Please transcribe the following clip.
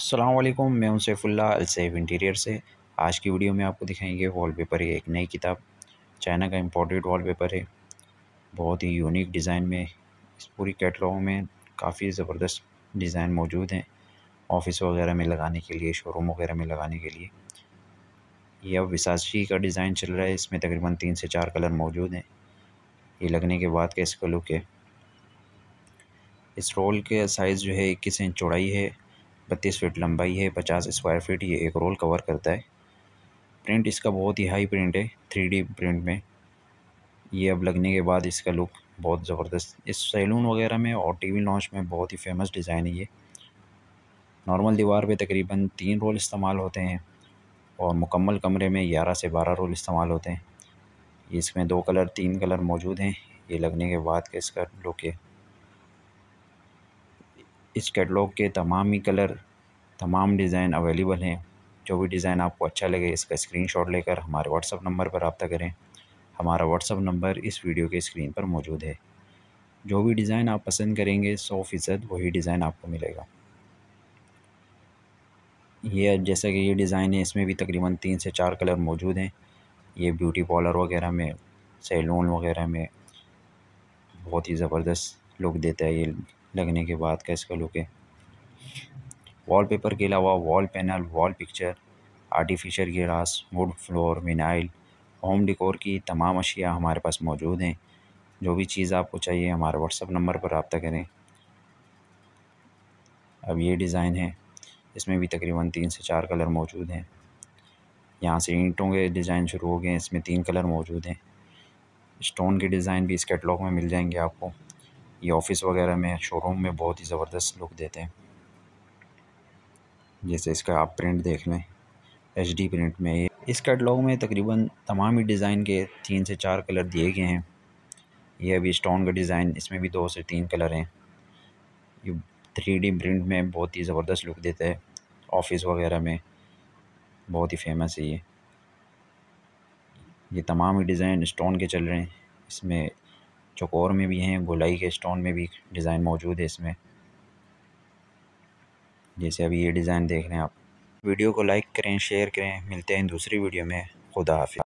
असलम मैं हूं सैफुल्ला अलसैब इंटीरियर से आज की वीडियो में आपको दिखाएंगे वॉलपेपर की एक नई किताब चाइना का इम्पोर्टेड वॉलपेपर है बहुत ही यूनिक डिज़ाइन में इस पूरी कैटलॉग में काफ़ी ज़बरदस्त डिज़ाइन मौजूद हैं ऑफिस वगैरह में लगाने के लिए शोरूम वगैरह में लगाने के लिए यह अब विसाची का डिज़ाइन चल रहा है इसमें तकरीबन तीन से चार कलर मौजूद हैं ये लगने के बाद का इसका लुक है इस रोल के साइज़ जो है इक्कीस इंच चौड़ाई है बत्तीस फीट लंबाई है पचास स्क्वायर फीट ये एक रोल कवर करता है प्रिंट इसका बहुत ही हाई प्रिंट है थ्री प्रिंट में ये अब लगने के बाद इसका लुक बहुत ज़बरदस्त इस सैलून वगैरह में और टीवी लॉन्च में बहुत ही फेमस डिज़ाइन है ये नॉर्मल दीवार पे तकरीबन तीन रोल इस्तेमाल होते हैं और मुकम्मल कमरे में ग्यारह से बारह रोल इस्तेमाल होते हैं इसमें दो कलर तीन कलर मौजूद हैं ये लगने के बाद का इसका लुक है इस कैटलॉग के तमाम ही कलर तमाम डिज़ाइन अवेलेबल हैं जो भी डिज़ाइन आपको अच्छा लगे इसका स्क्रीनशॉट लेकर हमारे व्हाट्सअप नंबर पर रबता करें हमारा व्हाट्सअप नंबर इस वीडियो के स्क्रीन पर मौजूद है जो भी डिज़ाइन आप पसंद करेंगे सौ फ़ीसद वही डिज़ाइन आपको मिलेगा ये जैसा कि ये डिज़ाइन है इसमें भी तकरीबन तीन से चार कलर मौजूद हैं ये ब्यूटी पार्लर वगैरह में सैलून वगैरह में बहुत ही ज़बरदस्त लुक देता है ये लगने के बाद का इसका लुक है वॉलपेपर के अलावा wall panel wall picture artificial grass wood floor vinyl home decor की तमाम अशिया हमारे पास मौजूद हैं जो भी चीज़ आपको चाहिए हमारे व्हाट्सअप नंबर पर रबता करें अब ये डिज़ाइन है इसमें भी तकरीबन तीन से चार कलर मौजूद हैं यहाँ से ईंटों के डिज़ाइन शुरू हो गए इसमें तीन कलर मौजूद हैं स्टोन के डिज़ाइन भी इस कैटलॉग में मिल जाएंगे आपको ये ऑफ़िस वगैरह में शोरूम में बहुत ही ज़बरदस्त लुक देते हैं जैसे इसका आप प्रिंट देख लें एच प्रिंट में ये इस कैटलॉग में तकरीबन तमाम ही डिज़ाइन के तीन से चार कलर दिए गए हैं ये अभी स्टोन का डिज़ाइन इसमें भी दो से तीन कलर हैं ये थ्री प्रिंट में बहुत ही ज़बरदस्त लुक देता है ऑफिस वगैरह में बहुत ही फेमस है ये ये तमाम ही डिज़ाइन स्टोन के चल रहे हैं इसमें चकोर में भी हैं गोलाई के स्टोन में भी डिज़ाइन मौजूद है इसमें जैसे अभी ये डिज़ाइन देख रहे हैं आप वीडियो को लाइक करें शेयर करें मिलते हैं दूसरी वीडियो में खुदा हाफि